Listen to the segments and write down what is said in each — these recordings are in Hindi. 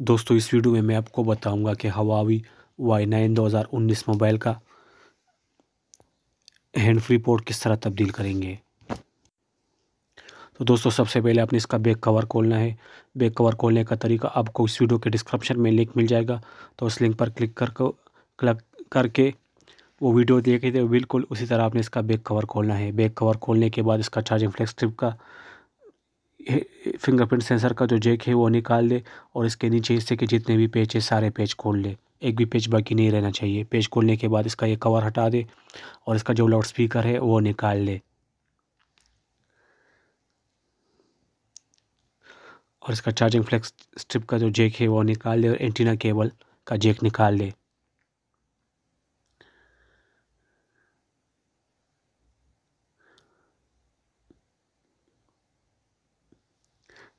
दोस्तों इस वीडियो में मैं आपको बताऊंगा कि हवावी वाई नाइन दो हज़ार उन्नीस मोबाइल का हैंड फ्री पोर्ट किस तरह तब्दील करेंगे तो दोस्तों सबसे पहले आपने इसका बैक कवर खोलना है बैक कवर खोलने का तरीका आपको इस वीडियो के डिस्क्रिप्शन में लिंक मिल जाएगा तो उस लिंक पर क्लिक कर क्लिक करके वो वीडियो देखे थे बिल्कुल उसी तरह आपने इसका बैक कवर खोलना है बैक कवर खोलने के बाद इसका चार्जिंग फ्लैक्स ट्रिप का फिंगरप्रिंट सेंसर का जो जेक है वो निकाल ले और इसके नीचे हिस्से के जितने भी पेज है सारे पेज खोल ले एक भी पेज बाकी नहीं रहना चाहिए पेज खोलने के बाद इसका ये कवर हटा दे और इसका जो लाउड स्पीकर है वो निकाल ले और इसका चार्जिंग फ्लेक्स स्ट्रिप का जो जेक है वो निकाल ले और एंटीना केबल का जेक निकाल ले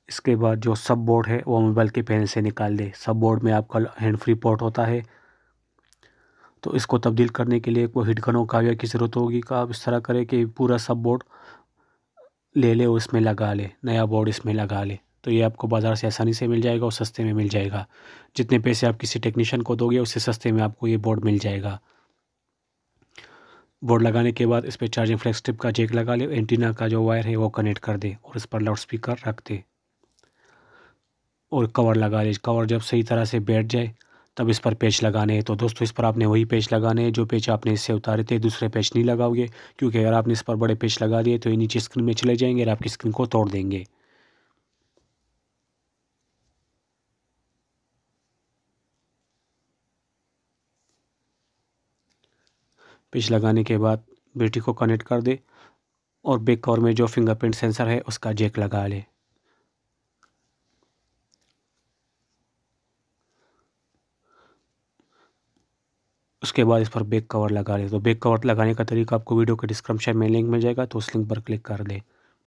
इसके बाद जो सब बोर्ड है वो मोबाइल के पैनल से निकाल दें सब बोर्ड में आपका हैंड फ्री पोर्ट होता है तो इसको तब्दील करने के लिए कोई हिटगनों का या की ज़रूरत होगी का आप इस तरह करें कि पूरा सब बोर्ड ले ले और इसमें लगा ले नया बोर्ड इसमें लगा ले तो ये आपको बाज़ार से आसानी से मिल जाएगा और सस्ते में मिल जाएगा जितने पैसे आप किसी टेक्नीशियन को दोगे उससे सस्ते में आपको ये बोर्ड मिल जाएगा बोर्ड लगाने के बाद इस पर चार्जिंग फ्लैक्स टिप का जेक लगा ले एंटीना का जो वायर है वो कनेक्ट कर दे और इस पर लाउड स्पीकर रख दे और कवर लगा लीजिए कवर जब सही तरह से बैठ जाए तब इस पर पेच लगाने हैं तो दोस्तों इस पर आपने वही पेच लगाने हैं जो पेच आपने इससे उतारे थे दूसरे पेच नहीं लगाओगे क्योंकि अगर आपने इस पर बड़े पेच लगा दिए तो ये नीचे स्क्रीन में चले जाएंगे और आपकी स्क्रीन को तोड़ देंगे पेच लगाने के बाद बेटी को कनेक्ट कर दे और बेक कवर में जो फिंगरप्रिंट सेंसर है उसका जेक लगा ले उसके बाद इस पर बैक कवर लगा ले तो बैक कवर लगाने का तरीका आपको वीडियो के डिस्क्रिप्शन में लिंक मिल जाएगा तो उस लिंक पर क्लिक कर दें